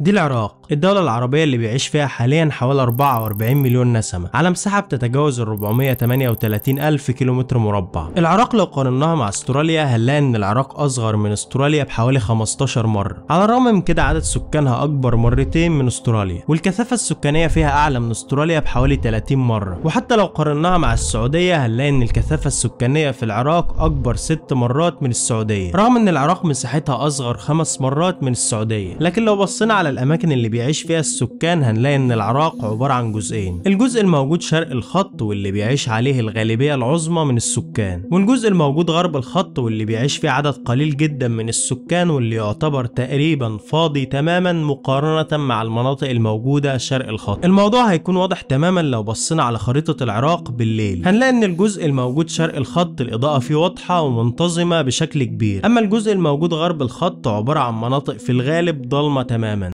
دي العراق الدولة العربية اللي بيعيش فيها حاليا حوالي 44 مليون نسمة على مساحة بتتجاوز ال 438 ألف كيلومتر مربع العراق لو قارناها مع استراليا هنلاقي ان العراق أصغر من استراليا بحوالي 15 مرة على الرغم من كده عدد سكانها أكبر مرتين من استراليا والكثافة السكانية فيها أعلى من استراليا بحوالي 30 مرة وحتى لو قارناها مع السعودية هنلاقي ان الكثافة السكانية في العراق أكبر 6 مرات من السعودية رغم ان العراق مساحتها أصغر 5 مرات من السعودية لكن لو بصينا على على الأماكن اللي بيعيش فيها السكان هنلاقي إن العراق عبارة عن جزئين الجزء الموجود شرق الخط واللي بيعيش عليه الغالبية العظمى من السكان والجزء الموجود غرب الخط واللي بيعيش فيه عدد قليل جدا من السكان واللي يعتبر تقريبا فاضي تماما مقارنة مع المناطق الموجودة شرق الخط الموضوع هيكون واضح تماما لو بصينا على خريطة العراق بالليل هنلاقي إن الجزء الموجود شرق الخط الإضاءة فيه واضحة ومنتظمة بشكل كبير أما الجزء الموجود غرب الخط عبارة عن مناطق في الغالب ضلمة تماما